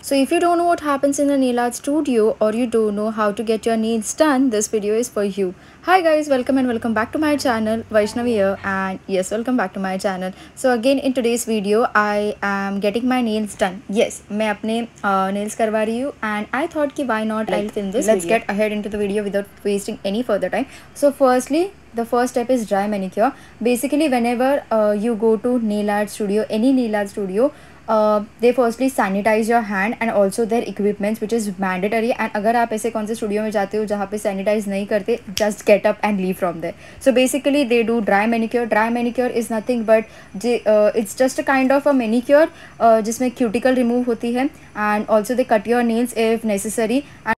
So if you don't know what happens in a nail art studio or you don't know how to get your nails done, this video is for you. Hi guys, welcome and welcome back to my channel, Vaishnavi here and yes, welcome back to my channel. So again in today's video, I am getting my nails done. Yes, मैं अपने uh, nails करवा रही and I thought कि why not I'll film this Let's get ahead into the video without wasting any further time. So firstly, the first step is dry manicure. Basically, whenever uh, you go to nail art studio, any nail art studio, uh, they firstly sanitize your hand and also their equipments which is mandatory and अगर आप ऐसे कौन से studio में जाते हो जहाँ पे sanitize नहीं करते just get up and leave from there so basically they do dry manicure dry manicure is nothing but uh, it's just a kind of a manicure uh, जिसमें cuticle remove होती है and also they cut your nails if necessary and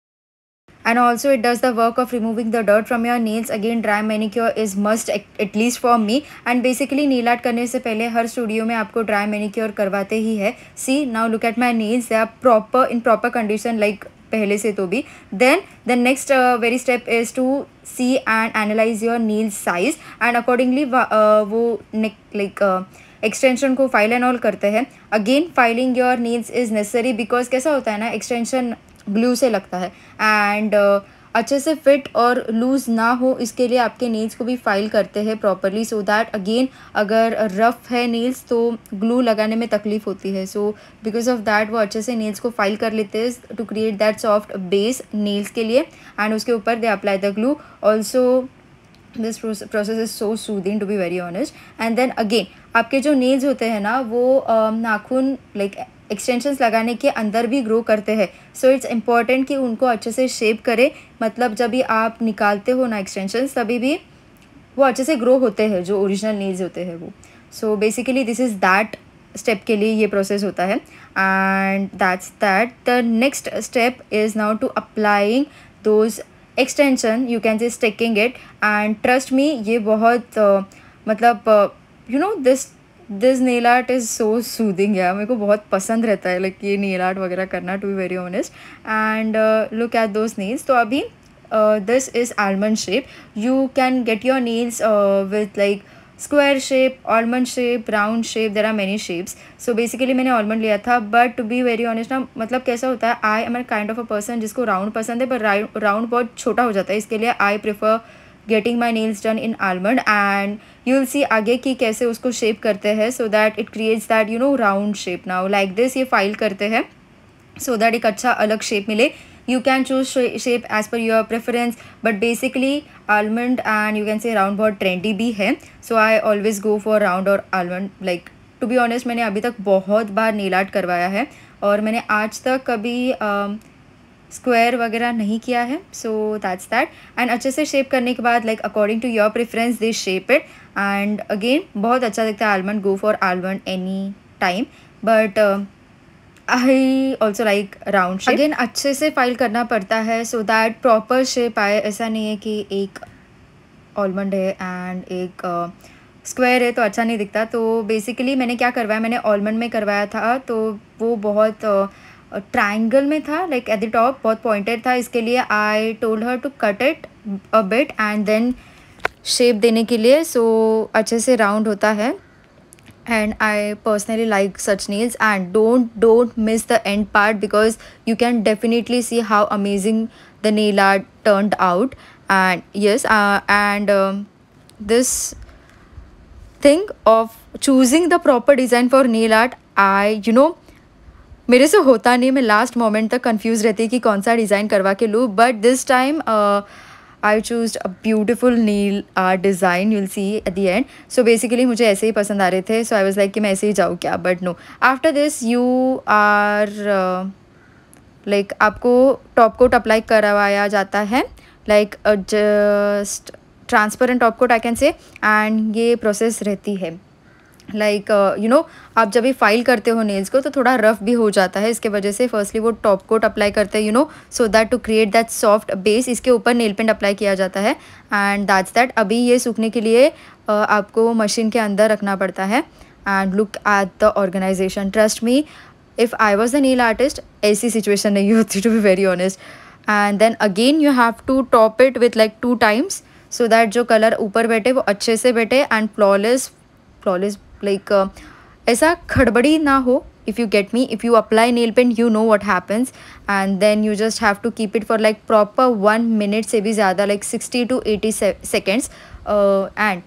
and also it does the work of removing the dirt from your nails again dry manicure is must at least for me and basically nail art karne se pehle har studio mein aapko dry manicure karwate hi hai see now look at my nails they are proper in proper condition like पहले से तो भी then the next very step is to see and analyse your nail size and accordingly वो nail like extension को file and all करते हैं again filing your nails is necessary because कैसा होता है ना एक्सटेंशन ग्लू से लगता है एंड uh, अच्छे से फिट और लूज़ ना हो इसके लिए आपके नेल्स को भी फाइल करते हैं प्रॉपरली सो दैट अगेन अगर रफ़ है नेल्स तो ग्लू लगाने में तकलीफ़ होती है सो बिकॉज ऑफ दैट वो अच्छे से नेल्स को फाइल कर लेते हैं to create that soft base nails के लिए एंड उसके ऊपर they apply the glue also this process is so soothing to be very honest and then again आपके जो नेल्स होते हैं ना वो नाखून लाइक एक्सटेंशंस लगाने के अंदर भी ग्रो करते हैं सो इट्स इम्पॉर्टेंट कि उनको अच्छे से शेप करें मतलब जब भी आप निकालते हो ना एक्सटेंशंस तभी भी वो अच्छे से ग्रो होते हैं जो ओरिजिनल नीड्स होते हैं वो so basically this is that step के लिए ये प्रोसेस होता है and that's that the next step is now to applying those extension you can say stacking it and trust me ये बहुत uh, मतलब you know this this nail art is so soothing है मेरे को बहुत पसंद रहता है लाइक ये नेल आर्ट वगैरह करना to be very honest and look at those nails तो अभी this is almond shape you can get your nails with like square shape almond shape round shape there are many shapes so basically मैंने almond लिया था but to be very honest ना मतलब कैसा होता है I am a kind of a person जिसको round पसंद है पर राउंड बहुत छोटा हो जाता है इसके लिए I prefer getting my nails done in almond and you will see आगे की कैसे उसको शेप करते हैं so that it creates that you know round shape now like this ये फाइल करते हैं सो दैट एक अच्छा अलग शेप मिले you can choose shape as per your preference but basically almond and you can say round बहुत trendy भी है so I always go for round और almond like to be honest मैंने अभी तक बहुत बार नील आर्ट करवाया है और मैंने आज तक कभी uh, स्क्वायर वगैरह नहीं किया है सो दैट्स दैट एंड अच्छे से शेप करने के बाद like according to your preference this shape it and again बहुत अच्छा लगता है almond go for almond any time but I also like round shape again अच्छे से फाइल करना पड़ता है सो दैट प्रॉपर शेप आए ऐसा नहीं है कि एक ऑलमंड है एंड एक स्क्वायर uh, है तो अच्छा नहीं दिखता तो बेसिकली मैंने क्या करवाया मैंने ऑलमंड में करवाया था तो वो बहुत uh, ट्राइंगल में था लाइक एट द टॉप बहुत पॉइंटेड था इसके लिए I told her to cut it a bit and then shape देने के लिए सो so, अच्छे से राउंड होता है and I personally like such nails and don't don't miss the end part because you can definitely see how amazing the nail are turned out and yes and this thing of choosing the proper design for nail art I you know मेरे से होता नहीं मैं last moment तक confuse रहती कि कौन सा डिज़ाइन करवा के लूँ but this time I choose a beautiful nail art design you'll see at the end so basically मुझे ऐसे ही पसंद आ रहे थे सो आई वॉज लाइक कि मैं ऐसे ही जाऊँ क्या but no after this you are like आपको टॉप कोट अप्लाई करवाया जाता है like just transparent top coat I can say and ये प्रोसेस रहती है लाइक यू नो आप जब भी फाइल करते हो नेल्स को तो थोड़ा रफ भी हो जाता है इसके वजह से फर्स्टली वो टॉप कोट अप्लाई करते हैं you know so that to create that soft base इसके ऊपर नेल पेंट अप्लाई किया जाता है एंड दैट्स दैट अभी ये सूखने के लिए uh, आपको मशीन के अंदर रखना पड़ता है and look at the organisation trust me if I was the nail artist ऐसी सिचुएशन नहीं होती to be very honest and then again you have to top it with like two times so that जो colour ऊपर बैठे वो अच्छे से बैठे and flawless flawless like uh, ऐसा खड़बड़ी ना हो if you get me if you apply nail paint you know what happens and then you just have to keep it for like proper one minute से भी ज़्यादा like sixty to eighty seconds and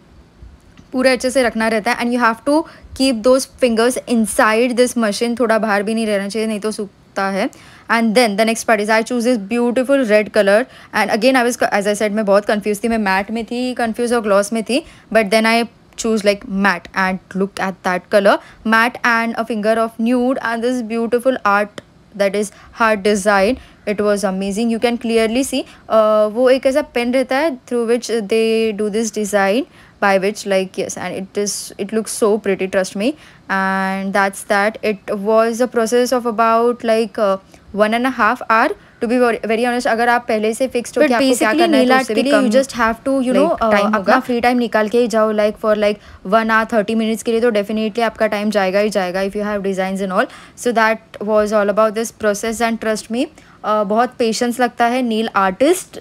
पूरे अच्छे से रखना रहता है and you have to keep those fingers inside this machine थोड़ा बाहर भी नहीं रहना चाहिए नहीं तो सूखता है and then the next part is I choose this beautiful red colour and again I was as I said मैं बहुत कन्फ्यूज थी मैं मैट में थी कन्फ्यूज और ग्लॉस में थी but then I choose like matte and look at that color matte and a finger of nude and this beautiful art that is hard design it was amazing you can clearly see uh, वो एक ऐसा pen रहता है through which they do this design by which like yes and it is it looks so pretty trust me and that's that it was a process of about like uh, one and a half hour to be very honest अगर आप पहले से fix हो just have to you know अपना free time निकाल के ही जाओ like for like one or thirty minutes के लिए तो डेफिनेटली आपका टाइम जाएगा ही जाएगा if you have design in all so that was all about this process and trust me बहुत पेशेंस लगता है नील आर्टिस्ट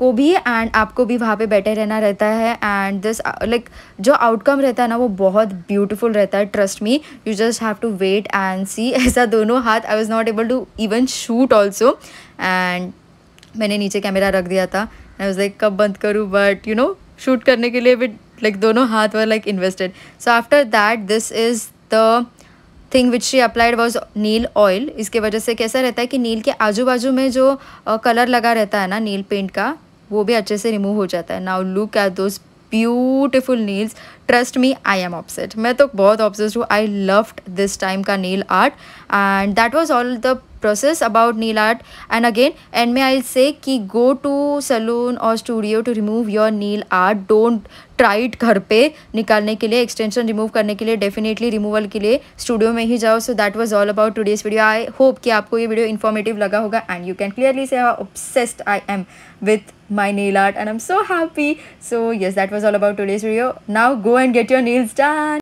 को भी एंड आपको भी वहाँ पे बैठे रहना रहता है एंड दिस लाइक जो आउटकम रहता है ना वो बहुत ब्यूटीफुल रहता है trust me you just have to wait and see ऐसा दोनों हाथ I was not able to even shoot also and मैंने नीचे कैमरा रख दिया था आई वॉज लाइक कब बंद करूँ बट यू नो शूट करने के लिए बट लाइक दोनों हाथ were like invested so after that this is the thing which she applied was nail oil इसके वजह से कैसा रहता है कि नील के आजू बाजू में जो कलर uh, लगा रहता है ना नील पेंट का वो भी अच्छे से रिमूव हो जाता है now look at those beautiful nails trust me I am obsessed मैं तो बहुत ऑप्सेस्ड हूँ आई लव्ड दिस टाइम का nail art and that was all the process about nail art and again and may I say ki go to salon or studio to remove your nail art don't try घर पे निकालने के लिए extension remove करने के लिए definitely removal के लिए स्टूडियो में ही जाओ so that was all about today's video I hope कि आपको ये वीडियो इन्फॉर्मेटिव लगा होगा and you can clearly see obsessed I am with my nail art and am so happy so yes that was all about today's video now go and get your nails done